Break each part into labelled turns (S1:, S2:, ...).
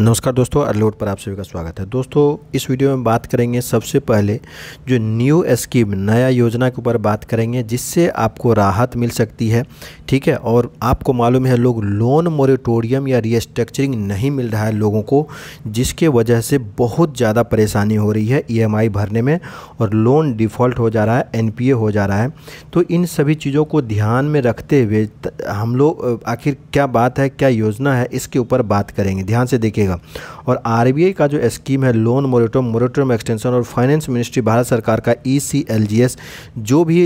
S1: नमस्कार दोस्तों अरलोड पर आप सभी का स्वागत है दोस्तों इस वीडियो में बात करेंगे सबसे पहले जो न्यू स्कीम नया योजना के ऊपर बात करेंगे जिससे आपको राहत मिल सकती है ठीक है और आपको मालूम है लोग लोन मोरिटोरियम या रिस्ट्रक्चरिंग नहीं मिल रहा है लोगों को जिसके वजह से बहुत ज़्यादा परेशानी हो रही है ई भरने में और लोन डिफ़ॉल्ट हो जा रहा है एन हो जा रहा है तो इन सभी चीज़ों को ध्यान में रखते हुए हम लोग आखिर क्या बात है क्या योजना है इसके ऊपर बात करेंगे ध्यान से दिखेगा और आर का जो स्कीम है लोन मोरेटोम मोरेटोम एक्सटेंशन और फाइनेंस मिनिस्ट्री भारत सरकार का ई e जो भी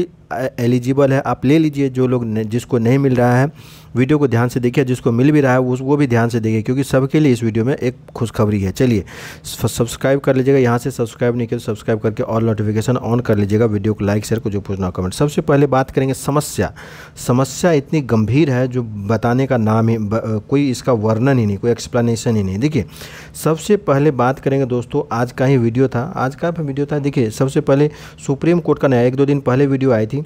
S1: एलिजिबल है आप ले लीजिए जो लोग जिसको नहीं मिल रहा है वीडियो को ध्यान से देखिए जिसको मिल भी रहा है वो भी ध्यान से देखिए क्योंकि सबके लिए इस वीडियो में एक खुशखबरी है चलिए सब्सक्राइब कर लीजिएगा यहाँ से सब्सक्राइब नहीं किया तो सब्सक्राइब करके ऑल नोटिफिकेशन ऑन कर लीजिएगा वीडियो को लाइक शेयर को जो पूछना कमेंट सबसे पहले बात करेंगे समस्या समस्या इतनी गंभीर है जो बताने का नाम ही कोई इसका वर्णन ही नहीं कोई एक्सप्लेनेशन ही नहीं देखिए सबसे पहले बात करेंगे दोस्तों आज का ही वीडियो था आज का वीडियो था देखिए सबसे पहले सुप्रीम कोर्ट का नया एक दो दिन पहले वीडियो आई थी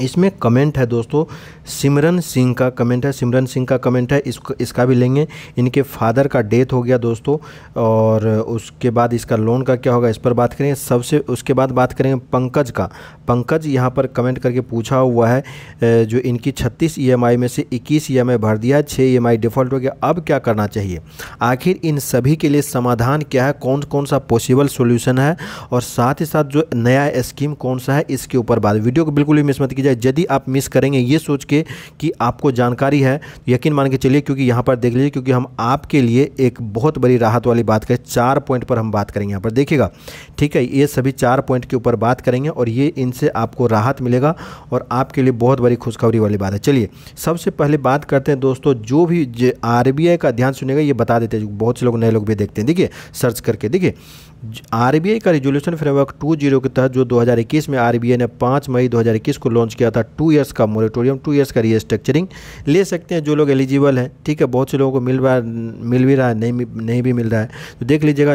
S1: इसमें कमेंट है दोस्तों सिमरन सिंह का कमेंट है सिमरन सिंह का कमेंट है इसको इसका भी लेंगे इनके फादर का डेथ हो गया दोस्तों और उसके बाद इसका लोन का क्या होगा इस पर बात करेंगे सबसे उसके बाद बात करेंगे पंकज का पंकज यहाँ पर कमेंट करके पूछा हुआ है जो इनकी छत्तीस ई e में से इक्कीस ई e भर दिया छः ई डिफ़ॉल्ट हो गया अब क्या करना चाहिए आखिर इन सभी के लिए समाधान क्या है कौन कौन सा पॉसिबल सोल्यूशन है और साथ ही साथ जो नया स्कीम कौन सा है इसके ऊपर बात वीडियो को बिल्कुल भी मिस मत कीजिए यदि आप मिस करेंगे ये सोच के कि आपको जानकारी है यकीन मान के चलिए क्योंकि यहाँ पर देख लीजिए क्योंकि हम आपके लिए एक बहुत बड़ी राहत वाली बात करें चार पॉइंट पर हम बात करेंगे यहाँ पर देखिएगा ठीक है ये सभी चार पॉइंट के ऊपर बात करेंगे और ये इनसे आपको राहत मिलेगा और आपके लिए बहुत बड़ी खुशखबरी वाली बात है चलिए सबसे पहले बात करते हैं दोस्तों जो भी आर का ध्यान सुनेगा ये बता देते हैं बहुत से लोग नए लोग भी देखते हैं देखिए सर्च करके देखिए आरबीआई का रेजोल्यूशन फ्रेमवर्क 2.0 के तहत जो 2021 में आरबीआई ने 5 मई 2021 को लॉन्च किया था टू ईयर्स का मोरेटोरियम टू ईयर्स का रीस्ट्रक्चरिंग ले सकते हैं जो लोग एलिजिबल हैं ठीक है बहुत से लोगों को मिल रहा मिल भी रहा है नहीं नहीं भी मिल रहा है तो देख लीजिएगा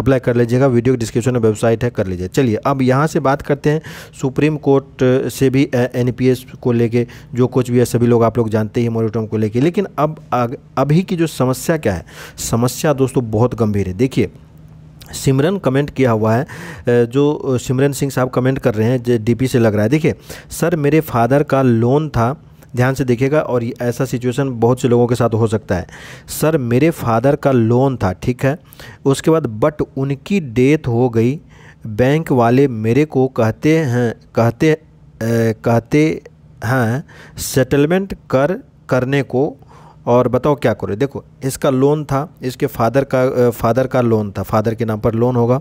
S1: अप्लाई कर लीजिएगा वीडियो डिस्क्रिप्शन में वेबसाइट है कर लीजिए चलिए अब यहाँ से बात करते हैं सुप्रीम कोर्ट से भी एन को लेके जो कुछ भी है सभी लोग आप लोग जानते ही मोरेटोरियम को लेकर लेकिन अब अभी की जो समस्या क्या है समस्या दोस्तों बहुत गंभीर है देखिए सिमरन कमेंट किया हुआ है जो सिमरन सिंह साहब कमेंट कर रहे हैं जो डीपी से लग रहा है देखिए सर मेरे फादर का लोन था ध्यान से देखिएगा और ऐसा सिचुएशन बहुत से लोगों के साथ हो सकता है सर मेरे फादर का लोन था ठीक है उसके बाद बट उनकी डेथ हो गई बैंक वाले मेरे को कहते हैं कहते ए, कहते हैं सेटलमेंट कर करने को और बताओ क्या करो देखो इसका लोन था इसके फादर का फादर का लोन था फादर के नाम पर लोन होगा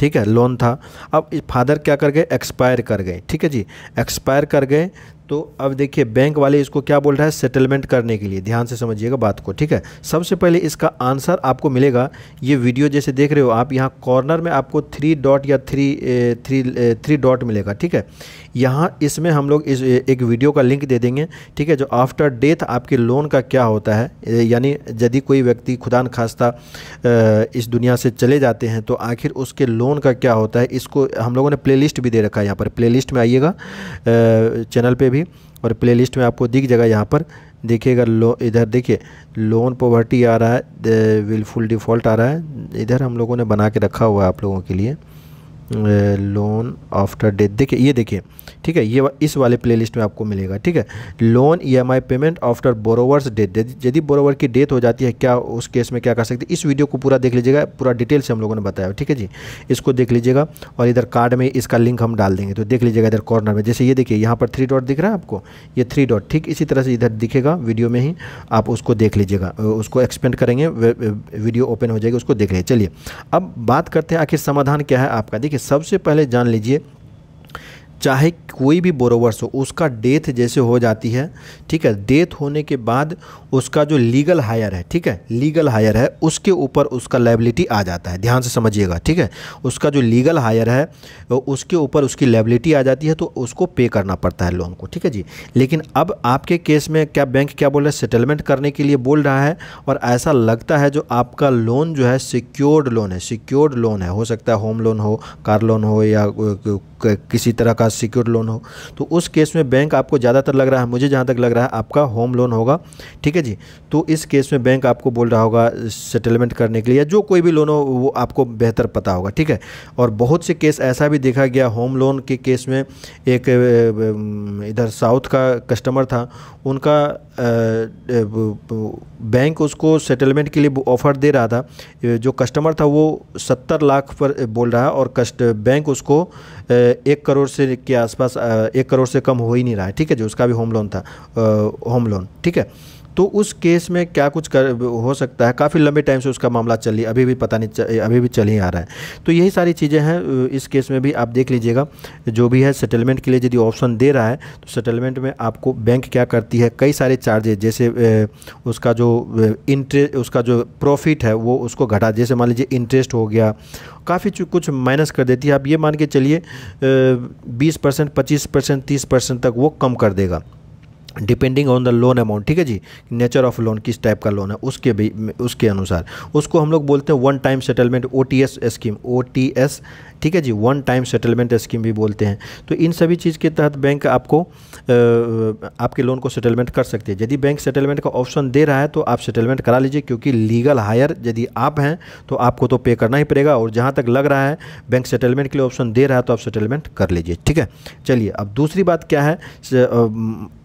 S1: ठीक है लोन था अब फादर क्या कर गए एक्सपायर कर गए ठीक है जी एक्सपायर कर गए तो अब देखिए बैंक वाले इसको क्या बोल रहा है सेटलमेंट करने के लिए ध्यान से समझिएगा बात को ठीक है सबसे पहले इसका आंसर आपको मिलेगा ये वीडियो जैसे देख रहे हो आप यहाँ कॉर्नर में आपको थ्री डॉट या थ्री थ्री थ्री डॉट मिलेगा ठीक है यहाँ इसमें हम लोग इस एक वीडियो का लिंक दे देंगे ठीक है जो आफ्टर डेथ आपके लोन का क्या होता है यानी यदि यदि कोई व्यक्ति खुदा खास्ता इस दुनिया से चले जाते हैं तो आखिर उसके लोन का क्या होता है इसको हम लोगों ने प्लेलिस्ट भी दे रखा है यहाँ पर प्लेलिस्ट में आइएगा चैनल पे भी और प्लेलिस्ट में आपको दिख जाएगा यहाँ पर देखिएगा लो इधर देखिए लोन पॉवर्टी आ रहा है विलफुल डिफ़ॉल्ट आ रहा है इधर हम लोगों ने बना के रखा हुआ है आप लोगों के लिए लोन आफ्टर डेथ देखिए ये देखिए ठीक है ये इस वाले प्लेलिस्ट में आपको मिलेगा ठीक है loan EMI payment after borrower's death यदि बोरोवर की डेथ हो जाती है क्या उस केस में क्या कर सकते हैं इस वीडियो को पूरा देख लीजिएगा पूरा डिटेल से हम लोगों ने बताया ठीक है जी इसको देख लीजिएगा और इधर कार्ड में इसका लिंक हम डाल देंगे तो देख लीजिएगा इधर कॉर्नर में जैसे ये देखिए यहाँ पर थ्री डॉट दिख रहा है आपको ये थ्री डॉट ठीक इसी तरह से इधर दिखेगा वीडियो में ही आप उसको देख लीजिएगा उसको एक्सपेंड करेंगे वीडियो ओपन हो जाएगी उसको देख लीजिए चलिए अब बात करते हैं आखिर समाधान क्या है आपका देखिए सबसे पहले जान लीजिए चाहे कोई भी बोरोवर्स हो उसका डेथ जैसे हो जाती है ठीक है डेथ होने के बाद उसका जो लीगल हायर है ठीक है लीगल हायर है उसके ऊपर उसका लाइबिलिटी आ जाता है ध्यान से समझिएगा ठीक है उसका जो लीगल हायर है उसके ऊपर उसकी लाइबिलिटी आ जाती है तो उसको पे करना पड़ता है लोन को ठीक है जी लेकिन अब आपके केस में क्या बैंक क्या बोल रहा है सेटलमेंट करने के लिए बोल रहा है और ऐसा लगता है जो आपका लोन जो है सिक्योर्ड लोन है सिक्योर्ड लोन है हो सकता है होम लोन हो कार लोन हो या किसी तरह का पास सिक्योर लोन हो तो उस केस में बैंक आपको ज़्यादातर लग रहा है मुझे जहाँ तक लग रहा है आपका होम लोन होगा ठीक है जी तो इस केस में बैंक आपको बोल रहा होगा सेटलमेंट करने के लिए जो कोई भी लोन हो वो आपको बेहतर पता होगा ठीक है और बहुत से केस ऐसा भी देखा गया होम लोन के केस में एक इधर साउथ का कस्टमर था उनका बैंक उसको सेटलमेंट के लिए ऑफ़र दे रहा था जो कस्टमर था वो सत्तर लाख पर बोल रहा है और कस्ट बैंक उसको एक करोड़ से के आसपास एक करोड़ से कम हो ही नहीं रहा है ठीक है जो उसका भी होम लोन था होम लोन ठीक है तो उस केस में क्या कुछ कर हो सकता है काफ़ी लंबे टाइम से उसका मामला चल अभी भी पता नहीं अभी भी चल ही आ रहा है तो यही सारी चीज़ें हैं इस केस में भी आप देख लीजिएगा जो भी है सेटलमेंट के लिए यदि ऑप्शन दे रहा है तो सेटलमेंट में आपको बैंक क्या करती है कई सारे चार्जेज जैसे उसका जो इंटरेस्ट उसका जो प्रॉफिट है वो उसको घटा जैसे मान लीजिए इंटरेस्ट हो गया काफ़ी कुछ माइनस कर देती है आप ये मान के चलिए बीस परसेंट पच्चीस परसेंट तीस परसेंट तक वो कम कर देगा depending on the loan amount ठीक है जी नेचर ऑफ लोन किस टाइप का लोन है उसके भी उसके अनुसार उसको हम लोग बोलते हैं one time settlement O T S scheme O T S ठीक है जी वन टाइम सेटलमेंट स्कीम भी बोलते हैं तो इन सभी चीज़ के तहत बैंक आपको आपके लोन को सेटलमेंट कर सकते हैं यदि बैंक सेटलमेंट का ऑप्शन दे रहा है तो आप सेटलमेंट करा लीजिए क्योंकि लीगल हायर यदि आप हैं तो आपको तो पे करना ही पड़ेगा और जहाँ तक लग रहा है बैंक सेटलमेंट के लिए ऑप्शन दे रहा है तो आप सेटलमेंट कर लीजिए ठीक है चलिए अब दूसरी बात क्या है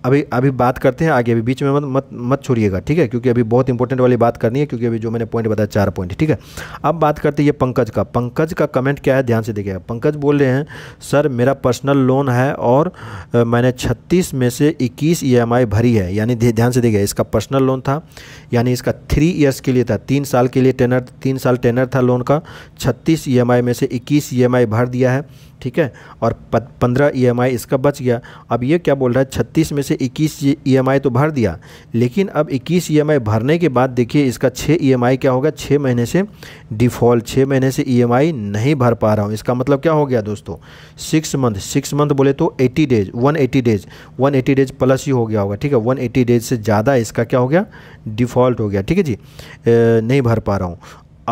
S1: अभी अभी बात करते हैं आगे अभी बीच में मत मत मत छोड़िएगा ठीक है क्योंकि अभी बहुत इंपॉर्टेंट वाली बात करनी है क्योंकि अभी जो मैंने पॉइंट बताया चार पॉइंट ठीक है अब बात करते हैं ये पंकज का पंकज का कमेंट क्या है ध्यान ध्यान से देखिएगा पंकज बोल रहे हैं सर मेरा पर्सनल लोन है और आ, मैंने 36 में से 21 ईएमआई भरी है यानी ध्यान से देखिए इसका पर्सनल लोन था यानी इसका थ्री ईयर्स के लिए था तीन साल के लिए टेनर तीन साल टेनर था लोन का छत्तीस ई में से इक्कीस ई भर दिया है ठीक है और पंद्रह ई e इसका बच गया अब ये क्या बोल रहा है छत्तीस में से इक्कीस ई e तो भर दिया लेकिन अब इक्कीस ई e भरने के बाद देखिए इसका छः ई क्या होगा छः महीने से डिफ़ॉल्ट छः महीने से ई नहीं भर पा रहा हूँ इसका मतलब क्या हो गया दोस्तों सिक्स मंथ सिक्स मंथ बोले तो eighty days one eighty days one eighty days plus ही हो गया होगा ठीक है वन डेज से ज़्यादा इसका क्या हो गया डिफ़ॉल्ट हो गया ठीक है जी ए, नहीं भर पा रहा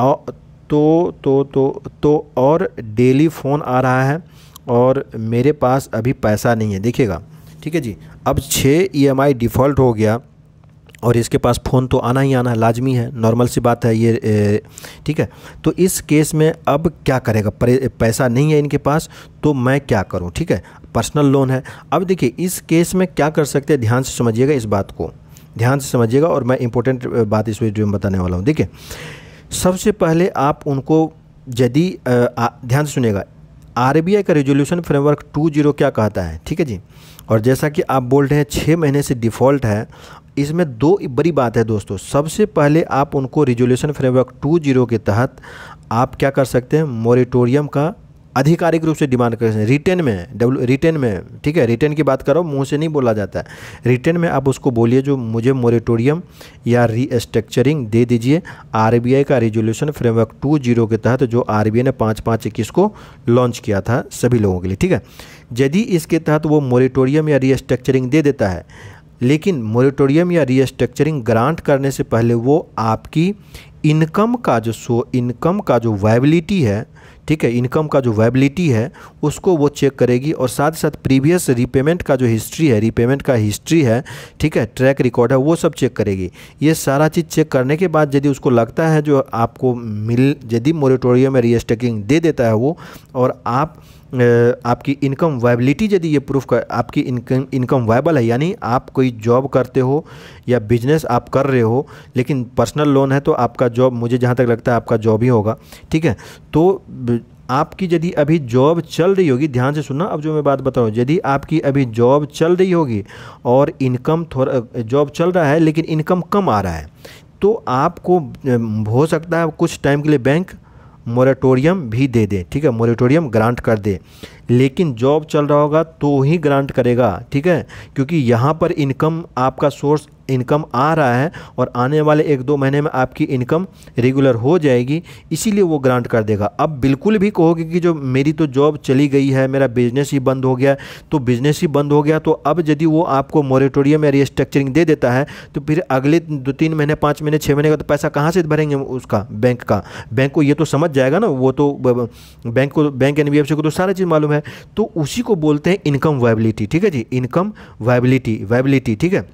S1: हूँ तो तो तो तो और डेली फ़ोन आ रहा है और मेरे पास अभी पैसा नहीं है देखिएगा ठीक है जी अब छः ई डिफ़ॉल्ट हो गया और इसके पास फ़ोन तो आना ही आना है लाजमी है नॉर्मल सी बात है ये ठीक है तो इस केस में अब क्या करेगा पैसा नहीं है इनके पास तो मैं क्या करूं ठीक है पर्सनल लोन है अब देखिए इस केस में क्या कर सकते हैं ध्यान से समझिएगा इस बात को ध्यान से समझिएगा और मैं इंपॉर्टेंट बात इस वीडियो में बताने वाला हूँ देखिए सबसे पहले आप उनको यदि ध्यान से सुनेगा आरबीआई का रेजोल्यूशन फ्रेमवर्क टू जीरो क्या कहता है ठीक है जी और जैसा कि आप बोल रहे हैं छः महीने से डिफ़ॉल्ट है इसमें दो बड़ी बात है दोस्तों सबसे पहले आप उनको रेजोल्यूशन फ्रेमवर्क टू जीरो के तहत आप क्या कर सकते हैं मोरिटोरियम का आधिकारिक रूप से डिमांड कर सकते हैं रिटेन में डब्ल्यू रिटेन में ठीक है रिटेन की बात करो मुंह से नहीं बोला जाता है रिटेन में आप उसको बोलिए जो मुझे मोरेटोरियम या रीस्ट्रक्चरिंग दे दीजिए आरबीआई का रेजोल्यूशन फ्रेमवर्क टू जीरो के तहत जो आरबीआई ने पाँच पाँच इक्कीस को लॉन्च किया था सभी लोगों के लिए ठीक है यदि इसके तहत वो मोरेटोरियम या रीस्ट्रक्चरिंग दे देता है लेकिन मोरेटोरियम या रीस्ट्रक्चरिंग ग्रांट करने से पहले वो आपकी इनकम का जो सो इनकम का जो वायबिलिटी है ठीक है इनकम का जो वाइबिलिटी है उसको वो चेक करेगी और साथ साथ प्रीवियस रीपेमेंट का जो हिस्ट्री है रीपेमेंट का हिस्ट्री है ठीक है ट्रैक रिकॉर्ड है वो सब चेक करेगी ये सारा चीज़ चेक करने के बाद यदि उसको लगता है जो आपको मिल यदि मोरिटोरियम में रीस्टेकिंग दे देता है वो और आप आपकी इनकम वायबिलिटी यदि ये प्रूफ कर आपकी इनकम इनकम वायबल है यानी आप कोई जॉब करते हो या बिजनेस आप कर रहे हो लेकिन पर्सनल लोन है तो आपका जॉब मुझे जहाँ तक लगता है आपका जॉब ही होगा ठीक है तो आपकी यदि अभी जॉब चल रही होगी ध्यान से सुनना अब जो मैं बात बताऊँ यदि आपकी अभी जॉब चल रही होगी और इनकम थोड़ा जॉब चल रहा है लेकिन इनकम कम आ रहा है तो आपको हो सकता है कुछ टाइम के लिए बैंक मोरेटोरियम भी दे दे ठीक है मोरेटोरियम ग्रांट कर दे लेकिन जॉब चल रहा होगा तो ही ग्रांट करेगा ठीक है क्योंकि यहाँ पर इनकम आपका सोर्स इनकम आ रहा है और आने वाले एक दो महीने में आपकी इनकम रेगुलर हो जाएगी इसीलिए वो ग्रांट कर देगा अब बिल्कुल भी कहोगे कि जो मेरी तो जॉब चली गई है मेरा बिजनेस ही बंद हो गया तो बिजनेस ही बंद हो गया तो अब यदि वो आपको मोरेटोरियम या रिस्ट्रक्चरिंग दे देता है तो फिर अगले दो तीन महीने पाँच महीने छः महीने का तो पैसा कहाँ से भरेंगे उसका बैंक का बैंक को ये तो समझ जाएगा ना वो तो बैंक को बैंक एन को तो सारा चीज़ मालूम है है तो उसी को बोलते हैं इनकम वाइबिलिटी ठीक है जी इनकम वाइबिलिटी वाइबिलिटी ठीक है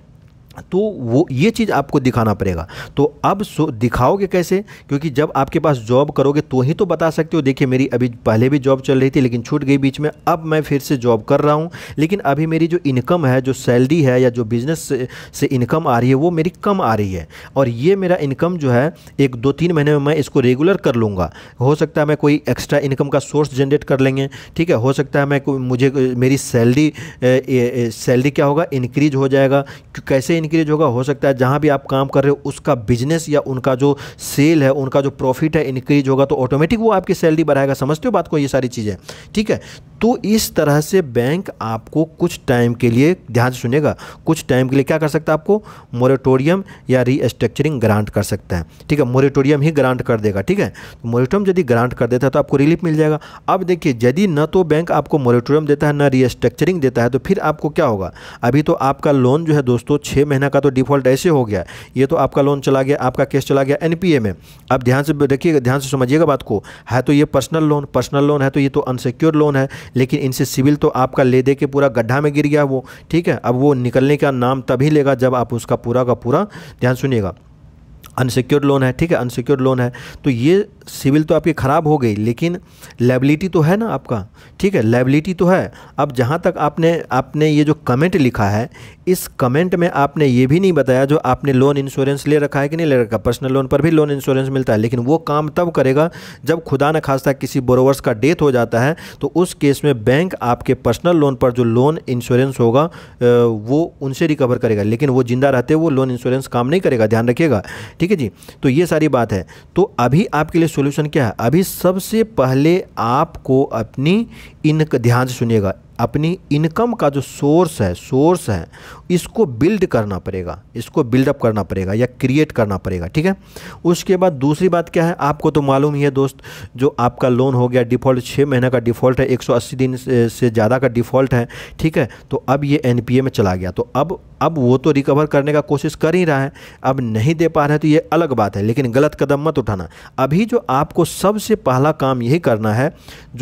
S1: तो वो ये चीज़ आपको दिखाना पड़ेगा तो अब दिखाओगे कैसे क्योंकि जब आपके पास जॉब करोगे तो ही तो बता सकते हो देखिए मेरी अभी पहले भी जॉब चल रही थी लेकिन छूट गई बीच में अब मैं फिर से जॉब कर रहा हूँ लेकिन अभी मेरी जो इनकम है जो सैलरी है या जो बिज़नेस से, से इनकम आ रही है वो मेरी कम आ रही है और ये मेरा इनकम जो है एक दो तीन महीने में मैं इसको रेगुलर कर लूँगा हो सकता है मैं कोई एक्स्ट्रा इनकम का सोर्स जनरेट कर लेंगे ठीक है हो सकता है मैं मुझे मेरी सैलरी सैलरी क्या होगा इनक्रीज हो जाएगा कैसे इंक्रीज होगा हो सकता है जहाँ भी आप काम कर रहे हो उसका बिजनेस या उनका जो सेल है उनका जो प्रॉफिट है इंक्रीज होगा तो ऑटोमेटिक वो आपकी सैलरी बढ़ाएगा समझते हो बात को ये सारी चीज़ें ठीक है तो इस तरह से बैंक आपको कुछ टाइम के लिए ध्यान से सुनेगा कुछ टाइम के लिए क्या कर सकता है आपको मोरेटोरियम या रीस्ट्रक्चरिंग ग्रांट कर सकता है ठीक है मोरेटोरियम ही ग्रांट कर देगा ठीक है तो मोरेटोरियम यदि ग्रांट कर देता है तो आपको रिलीफ मिल जाएगा अब देखिए यदि न तो बैंक आपको मोरेटोरियम देता है न रीस्ट्रक्चरिंग देता है तो फिर आपको क्या होगा अभी तो आपका लोन जो है दोस्तों छः महीने महीना का तो डिफॉल्ट ऐसे हो गया ये तो आपका लोन चला गया आपका केस चला गया एनपीए में अब ध्यान से देखिएगा ध्यान से समझिएगा बात को है तो ये पर्सनल लोन पर्सनल लोन है तो ये तो अनसिक्योर लोन है लेकिन इनसे सिविल तो आपका ले दे के पूरा गड्ढा में गिर गया वो ठीक है अब वो निकलने का नाम तभी लेगा जब आप उसका पूरा का पूरा ध्यान सुनिएगा अनसिक्योर्ड लोन है ठीक है अनसिक्योर लोन है तो ये सिविल तो आपकी ख़राब हो गई लेकिन लेबिलिटी तो है ना आपका ठीक है लेबिलिटी तो है अब जहाँ तक आपने आपने ये जो कमेंट लिखा है इस कमेंट में आपने ये भी नहीं बताया जो आपने लोन इंश्योरेंस ले रखा है कि नहीं ले रखा पर्सनल लोन पर भी लोन इंश्योरेंस मिलता है लेकिन वो काम तब करेगा जब खुदा न खासा किसी बोरोवर्स का डेथ हो जाता है तो उस केस में बैंक आपके पर्सनल लोन पर जो लोन इंश्योरेंस होगा वो उनसे रिकवर करेगा लेकिन वो जिंदा रहते वो लोन इंश्योरेंस काम नहीं करेगा ध्यान रखिएगा ठीक है जी तो ये सारी बात है तो अभी आपके लिए सोल्यूशन क्या है अभी सबसे पहले आपको अपनी इन ध्यान से सुनिएगा अपनी इनकम का जो सोर्स है सोर्स है इसको बिल्ड करना पड़ेगा इसको बिल्डअप करना पड़ेगा या क्रिएट करना पड़ेगा ठीक है उसके बाद दूसरी बात क्या है आपको तो मालूम ही है दोस्त जो आपका लोन हो गया डिफ़ॉल्ट छः महीने का डिफ़ॉल्ट है 180 दिन से ज़्यादा का डिफ़ॉल्ट है ठीक है तो अब ये एन में चला गया तो अब अब वो तो रिकवर करने का कोशिश कर ही रहा है अब नहीं दे पा रहा है तो ये अलग बात है लेकिन गलत कदम मत उठाना अभी जो आपको सबसे पहला काम यही करना है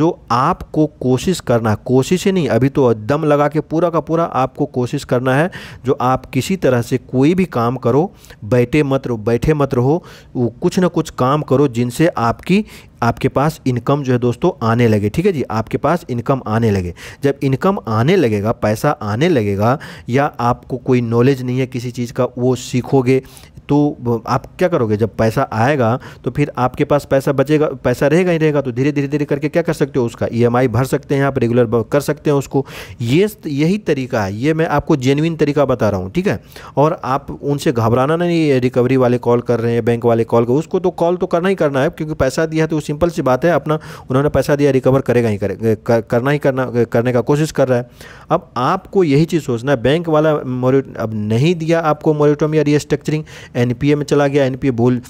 S1: जो आपको कोशिश करना है कोशिश ही नहीं नहीं अभी तो दम लगा के पूरा का पूरा आपको कोशिश करना है जो आप किसी तरह से कोई भी काम करो बैठे मत रहो बैठे मत रहो कुछ ना कुछ काम करो जिनसे आपकी आपके पास इनकम जो है दोस्तों आने लगे ठीक है जी आपके पास इनकम आने लगे जब इनकम आने लगेगा पैसा आने लगेगा या आपको कोई नॉलेज नहीं है किसी चीज़ का वो सीखोगे तो आप क्या करोगे जब पैसा आएगा तो फिर आपके पास पैसा बचेगा पैसा रहेगा ही रहेगा तो धीरे धीरे धीरे करके क्या कर सकते हो उसका ई e भर सकते हैं आप रेगुलर कर सकते हैं उसको ये यही तरीका है ये मैं आपको जेनविन तरीका बता रहा हूँ ठीक है और आप उनसे घबराना नहीं रिकवरी वाले कॉल कर रहे हैं बैंक वाले कॉल कर उसको तो कॉल तो करना ही करना है क्योंकि पैसा दिया तो सिंपल सी बात है अपना उन्होंने पैसा दिया रिकवर करेगा ही करे करना ही करना करने का कोशिश कर रहा है अब आपको यही चीज़ सोचना है बैंक वाला अब नहीं दिया आपको मोरिटोम या रिस्ट्रक्चरिंग एनपीए में चला गया एनपीए भूल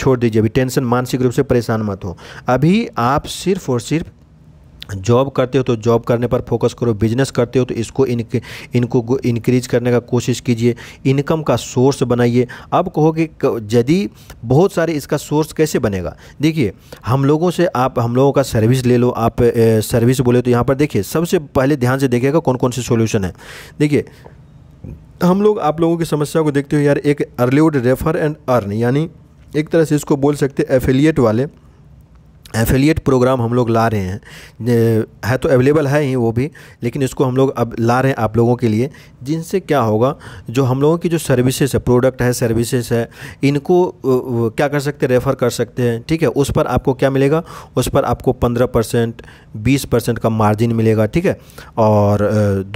S1: छोड़ दीजिए अभी टेंशन मानसिक रूप से परेशान मत हो अभी आप सिर्फ और सिर्फ जॉब करते हो तो जॉब करने पर फोकस करो बिजनेस करते हो तो इसको इन इनको इनक्रीज करने का कोशिश कीजिए इनकम का सोर्स बनाइए अब कहो कि यदि बहुत सारे इसका सोर्स कैसे बनेगा देखिए हम लोगों से आप हम लोगों का सर्विस ले लो आप ए, सर्विस बोले तो यहाँ पर देखिए सबसे पहले ध्यान से देखिएगा कौन कौन से सोल्यूशन है देखिए हम लोग आप लोगों की समस्या को देखते हुए यार एक अर्लीवुड रेफर एंड अर्न यानी एक तरह से इसको बोल सकते एफिलिएट वाले एफिलिएट प्रोग्राम हम लोग ला रहे हैं है तो अवेलेबल है ही वो भी लेकिन इसको हम लोग अब ला रहे हैं आप लोगों के लिए जिनसे क्या होगा जो हम लोगों की जो सर्विसेज है प्रोडक्ट है सर्विसेज है इनको क्या कर सकते हैं रेफ़र कर सकते हैं ठीक है उस पर आपको क्या मिलेगा उस पर आपको पंद्रह परसेंट बीस परसेंट का मार्जिन मिलेगा ठीक है और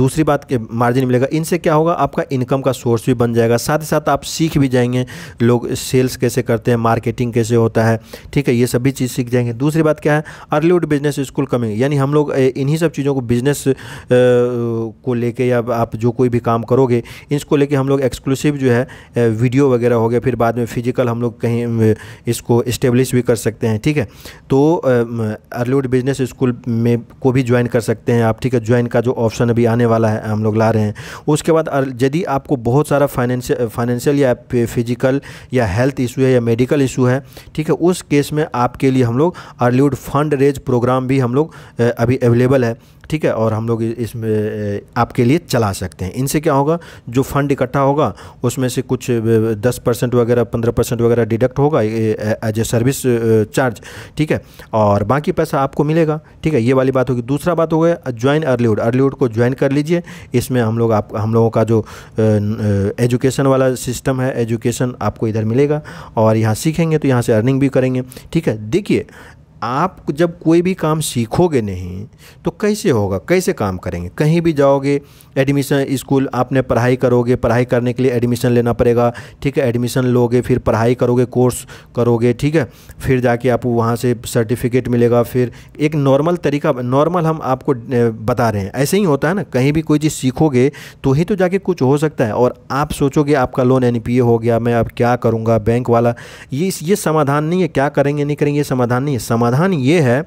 S1: दूसरी बात के मार्जिन मिलेगा इनसे क्या होगा आपका इनकम का सोर्स भी बन जाएगा साथ ही साथ आप सीख भी जाएंगे लोग सेल्स कैसे करते हैं मार्केटिंग कैसे होता है ठीक है ये सभी चीज़ सीख जाएंगे दूसरी बात क्या है अर्लीवुड बिजनेस स्कूल कमिंग यानी हम लोग इन्हीं सब चीज़ों को बिजनेस को लेके या आप जो कोई भी काम करोगे इसको लेके हम लोग एक्सक्लूसिव जो है वीडियो वगैरह हो गया फिर बाद में फिजिकल हम लोग कहीं इसको इस्टेब्लिश भी कर सकते हैं ठीक है तो अर्लीवुड बिजनेस स्कूल में को भी ज्वाइन कर सकते हैं आप ठीक है ज्वाइन का जो ऑप्शन अभी आने वाला है हम लोग ला रहे हैं उसके बाद यदि आपको बहुत सारा फाइनेंशियल फाइनेंशियल या फिजिकल या हेल्थ इशू है या मेडिकल इशू है ठीक है उस केस में आपके लिए हम लोग अर्लीवुड फंड रेज प्रोग्राम भी हम लोग अभी अवेलेबल है ठीक है और हम लोग इसमें आपके लिए चला सकते हैं इनसे क्या होगा जो फंड इकट्ठा होगा उसमें से कुछ दस परसेंट वगैरह पंद्रह परसेंट वगैरह डिडक्ट होगा एज ए सर्विस चार्ज ठीक है और बाकी पैसा आपको मिलेगा ठीक है ये वाली बात होगी दूसरा बात हो गया ज्वाइन अर्लीवुड अर्लीवुड को ज्वाइन कर लीजिए इसमें हम लोग आप हम लोगों का जो एजुकेशन वाला सिस्टम है एजुकेशन आपको इधर मिलेगा और यहाँ सीखेंगे तो यहाँ से अर्निंग भी करेंगे ठीक है देखिए आप जब कोई भी काम सीखोगे नहीं तो कैसे होगा कैसे काम करेंगे कहीं भी जाओगे एडमिशन स्कूल आपने पढ़ाई करोगे पढ़ाई करने के लिए एडमिशन लेना पड़ेगा ठीक है एडमिशन लोगे फिर पढ़ाई करोगे कोर्स करोगे ठीक है फिर जाके आपको वहाँ से सर्टिफिकेट मिलेगा फिर एक नॉर्मल तरीका नॉर्मल हम आपको बता रहे हैं ऐसे ही होता है ना कहीं भी कोई चीज़ सीखोगे तो ही तो जाके कुछ हो सकता है और आप सोचोगे आपका लोन एन हो गया मैं अब क्या करूँगा बैंक वाला ये ये समाधान नहीं है क्या करेंगे नहीं करेंगे ये समाधान नहीं है समाधान समाधान ये है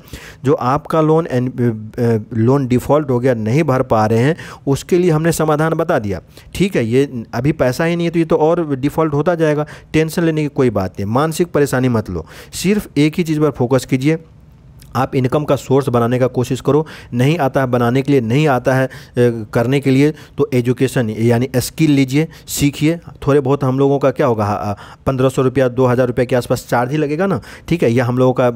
S1: जो आपका लोन लोन डिफ़ॉल्ट हो गया नहीं भर पा रहे हैं उसके लिए हमने समाधान बता दिया ठीक है ये अभी पैसा ही नहीं है तो ये तो और डिफ़ॉल्ट होता जाएगा टेंशन लेने की कोई बात नहीं मानसिक परेशानी मत लो सिर्फ एक ही चीज़ पर फोकस कीजिए आप इनकम का सोर्स बनाने का कोशिश करो नहीं आता है बनाने के लिए नहीं आता है करने के लिए तो एजुकेशन यानी स्किल लीजिए सीखिए थोड़े बहुत हम लोगों का क्या होगा पंद्रह सौ रुपया दो हज़ार रुपये के आसपास चार्ज ही लगेगा ना ठीक है यह हम लोगों का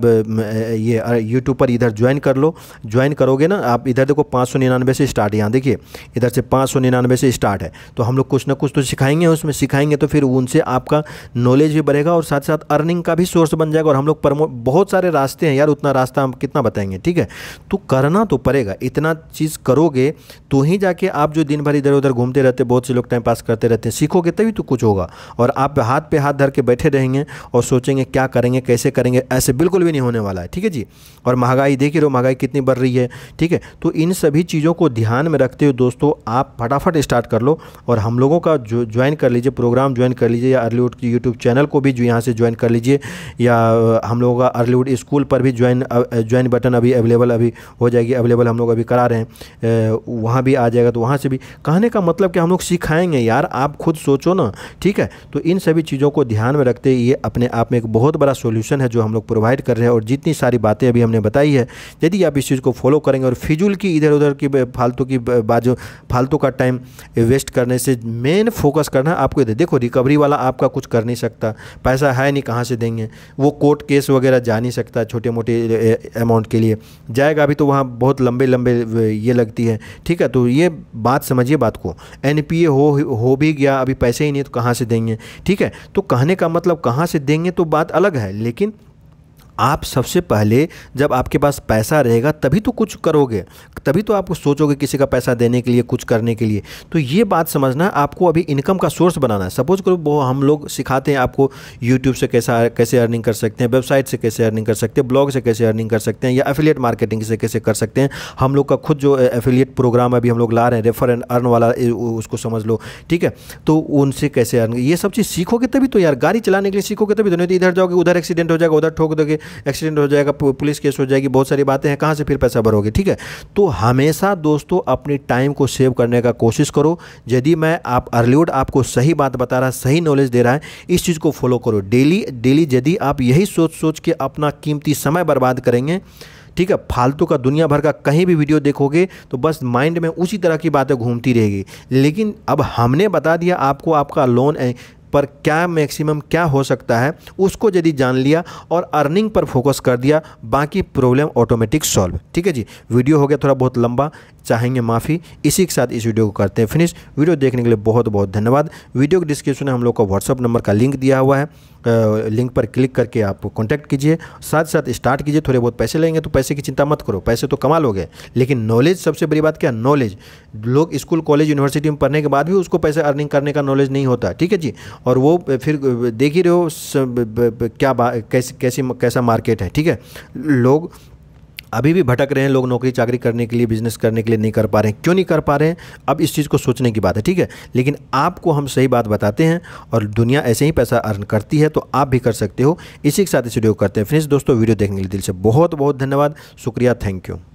S1: ये यूट्यूब पर इधर ज्वाइन कर लो ज्वाइन करोगे ना आप इधर देखो पाँच सौ निन्यानवे से स्टार्ट यहाँ देखिए इधर से पाँच सौ निन्यानवे से स्टार्ट है तो हम लोग कुछ ना कुछ तो सिखाएंगे उसमें सिखाएंगे तो फिर उनसे आपका नॉलेज भी बढ़ेगा और साथ साथ अर्निंग का भी सोर्स बन जाएगा और हम लोग बहुत सारे रास्ते हैं यार उतना रास्ता कितना कितना बताएंगे ठीक है तो करना तो पड़ेगा इतना चीज़ करोगे तो ही जाके आप जो दिन भर इधर उधर घूमते रहते बहुत से लोग टाइम पास करते रहते हैं सीखोगे तभी तो कुछ होगा और आप हाथ पे हाथ धर के बैठे रहेंगे और सोचेंगे क्या करेंगे कैसे करेंगे ऐसे बिल्कुल भी नहीं होने वाला है ठीक है जी और महंगाई देख रहे हो महंगाई कितनी बढ़ रही है ठीक है तो इन सभी चीज़ों को ध्यान में रखते हुए दोस्तों आप फटाफट स्टार्ट कर लो और हम लोगों का जो ज्वाइन कर लीजिए प्रोग्राम ज्वाइन कर लीजिए या अर्लीवुड यूट्यूब चैनल को भी यहाँ से ज्वाइन कर लीजिए या हम लोगों का अर्लीवुड स्कूल पर भी ज्वाइन ज्वाइन बटन अभी अवेलेबल अभी हो जाएगी अवेलेबल हम लोग अभी करा रहे हैं वहाँ भी आ जाएगा तो वहाँ से भी कहने का मतलब कि हम लोग सिखाएंगे यार आप खुद सोचो ना ठीक है तो इन सभी चीज़ों को ध्यान में रखते ये अपने आप में एक बहुत बड़ा सोल्यूशन है जो हम लोग प्रोवाइड कर रहे हैं और जितनी सारी बातें अभी हमने बताई है यदि आप इस चीज़ को फॉलो करेंगे और फिजूल की इधर उधर की फालतू की बाजू फालतू का टाइम वेस्ट करने से मेन फोकस करना आपको इधर देखो रिकवरी वाला आपका कुछ कर नहीं सकता पैसा है नहीं कहाँ से देंगे वो कोर्ट केस वगैरह जा नहीं सकता छोटे मोटे अमाउंट के लिए जाएगा अभी तो वहाँ बहुत लंबे लंबे ये लगती है ठीक है तो ये बात समझिए बात को एन हो हो भी गया अभी पैसे ही नहीं तो कहाँ से देंगे ठीक है तो कहने का मतलब कहाँ से देंगे तो बात अलग है लेकिन आप सबसे पहले जब आपके पास पैसा रहेगा तभी तो कुछ करोगे तभी तो आप सोचोगे किसी का पैसा देने के लिए कुछ करने के लिए तो ये बात समझना आपको अभी इनकम का सोर्स बनाना है सपोज करो वो हम लोग सिखाते हैं आपको यूट्यूब से कैसा कैसे अर्निंग कर सकते हैं वेबसाइट से कैसे अर्निंग कर सकते हैं ब्लॉग से कैसे अर्निंग कर सकते हैं या एफिलिएट मार्केटिंग से कैसे कर सकते हैं हम लोग का खुद जो एफिलिएट प्रोग्राम अभी हम लोग ला रहे हैं रेफर एंड अर्न वाला उसको समझ लो ठीक है तो उनसे कैसे अर्निंग ये सब चीज़ सीखोगे तभी तो यार गाड़ी चलाने के लिए सीखोगे तभी तो नहीं तो इधर जाओगे उधर एक्सीडेंट हो जाएगा उधर ठोक दोगे एक्सीडेंट हो जाएगा पुलिस केस हो जाएगी बहुत सारी बातें हैं कहाँ से फिर पैसा भरोगे ठीक है तो हमेशा दोस्तों अपनी टाइम को सेव करने का कोशिश करो यदि मैं आप अर्लीवुड आपको सही बात बता रहा है सही नॉलेज दे रहा है इस चीज़ को फॉलो करो डेली डेली यदि आप यही सोच सोच के अपना कीमती समय बर्बाद करेंगे ठीक है फालतू का दुनिया भर का कहीं भी वीडियो देखोगे तो बस माइंड में उसी तरह की बातें घूमती रहेगी लेकिन अब हमने बता दिया आपको आपका लोन पर क्या मैक्सिमम क्या हो सकता है उसको यदि जान लिया और अर्निंग पर फोकस कर दिया बाकी प्रॉब्लम ऑटोमेटिक सॉल्व ठीक है जी वीडियो हो गया थोड़ा बहुत लंबा चाहेंगे माफ़ी इसी के साथ इस वीडियो को करते हैं फिनिश वीडियो देखने के लिए बहुत बहुत धन्यवाद वीडियो के डिस्क्रिप्शन में हम लोग का व्हाट्सअप नंबर का लिंक दिया हुआ है लिंक पर क्लिक करके आप कॉन्टैक्ट कीजिए साथ साथ स्टार्ट कीजिए थोड़े बहुत पैसे लेंगे तो पैसे की चिंता मत करो पैसे तो कमा लोगे लेकिन नॉलेज सबसे बड़ी बात क्या नॉलेज लोग स्कूल कॉलेज यूनिवर्सिटी में पढ़ने के बाद भी उसको पैसे अर्निंग करने का नॉलेज नहीं होता ठीक है जी और वो फिर देख ही रहे हो क्या कैसी कैसी कैसा मार्केट है ठीक है लोग अभी भी भटक रहे हैं लोग नौकरी चाकरी करने के लिए बिजनेस करने के लिए नहीं कर पा रहे हैं क्यों नहीं कर पा रहे हैं अब इस चीज़ को सोचने की बात है ठीक है लेकिन आपको हम सही बात बताते हैं और दुनिया ऐसे ही पैसा अर्न करती है तो आप भी कर सकते हो इसी के साथ इस वीडियो करते हैं फ्रेंड्स दोस्तों वीडियो देखने के लिए दिल से बहुत बहुत धन्यवाद शुक्रिया थैंक यू